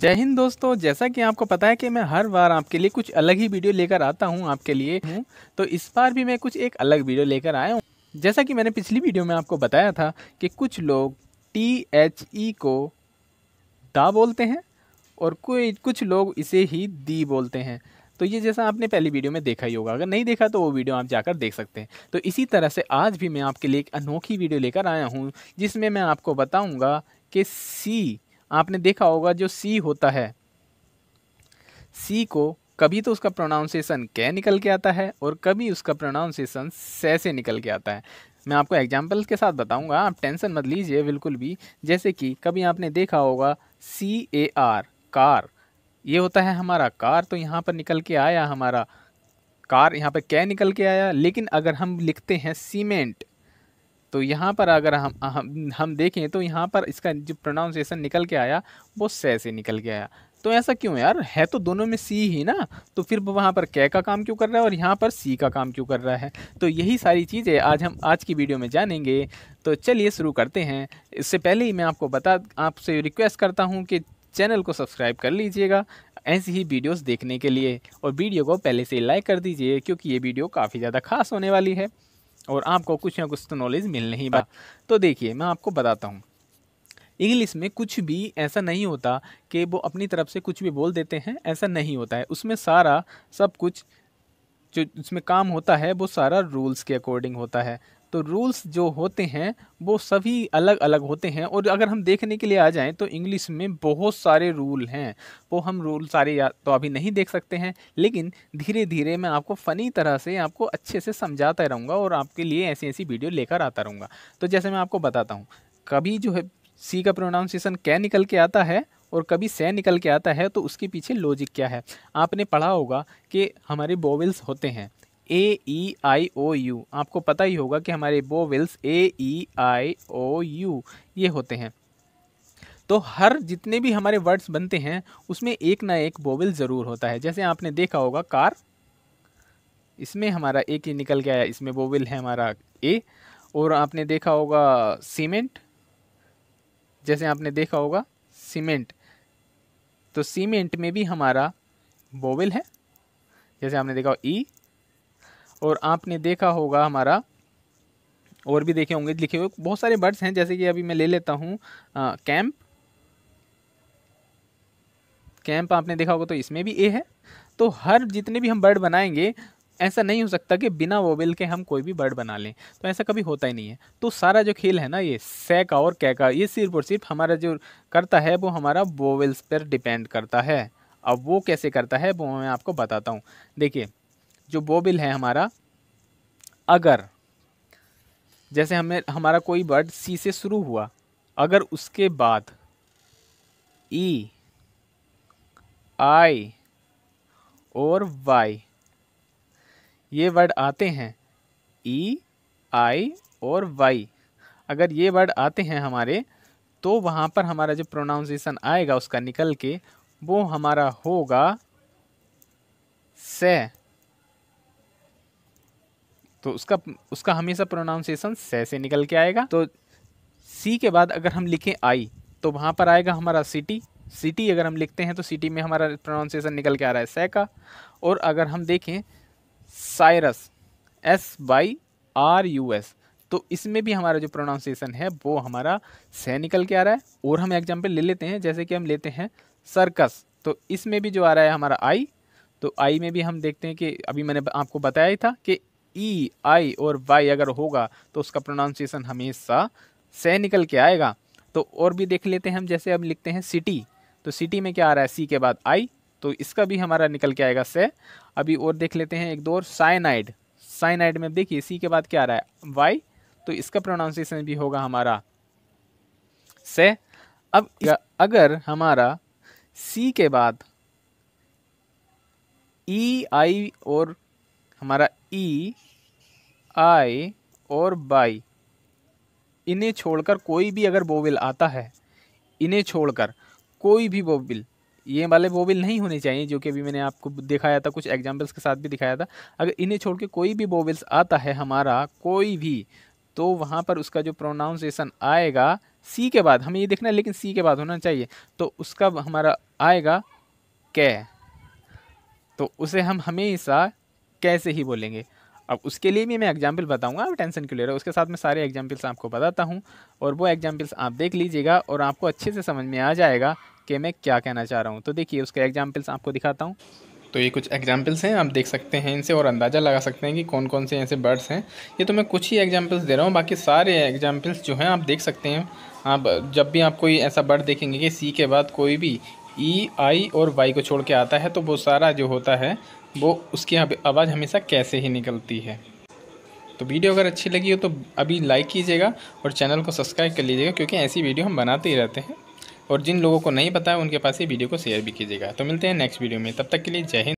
जय हिंद दोस्तों जैसा कि आपको पता है कि मैं हर बार आपके लिए कुछ अलग ही वीडियो लेकर आता हूं आपके लिए हूं तो इस बार भी मैं कुछ एक अलग वीडियो लेकर आया हूं जैसा कि मैंने पिछली वीडियो में आपको बताया था कि कुछ लोग टी एच ई को दा बोलते हैं और कोई कुछ लोग इसे ही दी बोलते हैं तो ये जैसा आपने पहली वीडियो में देखा ही होगा अगर नहीं देखा तो वो वीडियो आप जाकर देख सकते हैं तो इसी तरह से आज भी मैं आपके लिए एक अनोखी वीडियो लेकर आया हूँ जिसमें मैं आपको बताऊँगा कि सी आपने देखा होगा जो सी होता है सी को कभी तो उसका प्रोनाउंसिएशन कै निकल के आता है और कभी उसका प्रोनाउंसिएशन सै से निकल के आता है मैं आपको एग्जाम्पल के साथ बताऊंगा आप टेंशन मत लीजिए बिल्कुल भी जैसे कि कभी आपने देखा होगा सी ए आर कार ये होता है हमारा कार तो यहाँ पर निकल के आया हमारा कार यहाँ पर कै निकल के आया लेकिन अगर हम लिखते हैं सीमेंट तो यहाँ पर अगर हम हम हम देखें तो यहाँ पर इसका जो प्रोनाउंसिएशन निकल के आया वो सै से निकल के आया तो ऐसा क्यों यार है तो दोनों में सी ही ना तो फिर वहाँ पर कै का काम क्यों कर रहा है और यहाँ पर सी का काम क्यों कर रहा है तो यही सारी चीज़ें आज हम आज की वीडियो में जानेंगे तो चलिए शुरू करते हैं इससे पहले ही मैं आपको बता आपसे रिक्वेस्ट करता हूँ कि चैनल को सब्सक्राइब कर लीजिएगा ऐसी ही वीडियोस देखने के लिए और वीडियो को पहले से लाइक कर दीजिए क्योंकि ये वीडियो काफ़ी ज़्यादा खास होने वाली है और आपको कुछ ना कुछ तो नॉलेज मिल नहीं बात तो देखिए मैं आपको बताता हूँ इंग्लिश में कुछ भी ऐसा नहीं होता कि वो अपनी तरफ से कुछ भी बोल देते हैं ऐसा नहीं होता है उसमें सारा सब कुछ जो उसमें काम होता है वो सारा रूल्स के अकॉर्डिंग होता है तो रूल्स जो होते हैं वो सभी अलग अलग होते हैं और अगर हम देखने के लिए आ जाएं तो इंग्लिश में बहुत सारे रूल हैं वो हम रूल सारे या तो अभी नहीं देख सकते हैं लेकिन धीरे धीरे मैं आपको फ़नी तरह से आपको अच्छे से समझाता रहूँगा और आपके लिए ऐसी ऐसी वीडियो लेकर आता रहूँगा तो जैसे मैं आपको बताता हूँ कभी जो है सी का प्रोनाउंसिएशन कै निकल के आता है और कभी सै निकल के आता है तो उसके पीछे लॉजिक क्या है आपने पढ़ा होगा कि हमारे बोवेल्स होते हैं ए ई आई ओ यू आपको पता ही होगा कि हमारे बोविल्स ए ई आई ओ यू ये होते हैं तो हर जितने भी हमारे वर्ड्स बनते हैं उसमें एक ना एक बोवेल ज़रूर होता है जैसे आपने देखा होगा कार इसमें हमारा एक ही निकल गया है इसमें बोवेल है हमारा ए और आपने देखा होगा सीमेंट जैसे आपने देखा होगा सीमेंट तो सीमेंट में भी हमारा बोवेल है जैसे आपने देखा ई और आपने देखा होगा हमारा और भी देखे होंगे लिखे हुए बहुत सारे बर्ड्स हैं जैसे कि अभी मैं ले लेता हूँ कैंप कैंप आपने देखा होगा तो इसमें भी ए है तो हर जितने भी हम बर्ड बनाएंगे ऐसा नहीं हो सकता कि बिना वोवेल के हम कोई भी बर्ड बना लें तो ऐसा कभी होता ही नहीं है तो सारा जो खेल है ना ये सै का और कै का ये सिर्फ और सिर्फ हमारा जो करता है वो हमारा वोवेल्स पर डिपेंड करता है अब वो कैसे करता है वो मैं आपको बताता हूँ देखिए जो बोबिल है हमारा अगर जैसे हमें हमारा कोई वर्ड सी से शुरू हुआ अगर उसके बाद ई e, आई और वाई ये वर्ड आते हैं ई e, आई और वाई अगर ये वर्ड आते हैं हमारे तो वहाँ पर हमारा जो प्रोनाउंसिएशन आएगा उसका निकल के वो हमारा होगा से तो उसका उसका हमेशा प्रोनाउंसिएशन से से निकल के आएगा तो सी के बाद अगर हम लिखें आई तो वहाँ पर आएगा हमारा सिटी सिटी अगर हम लिखते हैं तो सिटी में हमारा प्रोनाउंसिएशन निकल के आ रहा है सै का और अगर हम देखें Cyrus S Y R U S तो इसमें भी हमारा जो प्रोनाउंसिएशन है वो हमारा सह निकल के आ रहा है और हम एग्जाम्पल ले लेते हैं जैसे कि हम लेते हैं सर्कस तो इसमें भी जो आ रहा है हमारा आई तो आई में भी हम देखते हैं कि अभी मैंने आपको बताया ही था कि ई e, आई और वाई अगर होगा तो उसका प्रोनाउंसिएशन हमेशा से निकल के आएगा तो और भी देख लेते हैं हम जैसे अब लिखते हैं सिटी तो सिटी में क्या आ रहा है सी के बाद आई तो इसका भी हमारा निकल के आएगा से अभी और देख लेते हैं एक दो और साइनाइड साइनाइड में देखिए सी के बाद क्या आ रहा है वाई तो इसका प्रोनाउंसिएशन भी होगा हमारा से अब अगर हमारा सी के बाद ई e, आई और हमारा ई e आई और बाई इन्हें छोड़कर कोई भी अगर बोविल आता है इन्हें छोड़कर कोई भी बोविल ये वाले बोविल नहीं होने चाहिए जो कि अभी मैंने आपको दिखाया था कुछ एग्जाम्पल्स के साथ भी दिखाया था अगर इन्हें छोड़ के कोई भी बोविल्स आता है हमारा कोई भी तो वहाँ पर उसका जो प्रोनाउंसिएशन आएगा सी के बाद हमें ये देखना है लेकिन सी के बाद होना चाहिए तो उसका हमारा आएगा कै तो उसे हम हमेशा कैसे ही बोलेंगे अब उसके लिए भी मैं एग्जाम्पल बताऊंगा आप टेंशन क्यों ले रहे हो उसके साथ मैं सारे एग्जाम्पल्स आपको बताता हूँ और वो एग्जाम्पल्स आप देख लीजिएगा और आपको अच्छे से समझ में आ जाएगा कि मैं क्या कहना चाह रहा हूँ तो देखिए उसके एग्जाम्पल्स आपको दिखाता हूँ तो ये कुछ एग्जाम्पल्स हैं आप देख सकते हैं इनसे और अंदाज़ा लगा सकते हैं कि कौन कौन से ऐसे बर्ड्स हैं ये तो मैं कुछ ही एग्जाम्पल्स दे रहा हूँ बाकी सारे एग्जाम्पल्स जो हैं आप देख सकते हैं आप जब भी आप कोई ऐसा बर्ड देखेंगे कि सी के बाद कोई भी ई e, आई और वाई को छोड़ के आता है तो वो सारा जो होता है वो उसकी आवाज़ हमेशा कैसे ही निकलती है तो वीडियो अगर अच्छी लगी हो तो अभी लाइक कीजिएगा और चैनल को सब्सक्राइब कर लीजिएगा क्योंकि ऐसी वीडियो हम बनाते ही रहते हैं और जिन लोगों को नहीं पता है उनके पास ये वीडियो को शेयर भी कीजिएगा तो मिलते हैं नेक्स्ट वीडियो में तब तक के लिए जय हिंद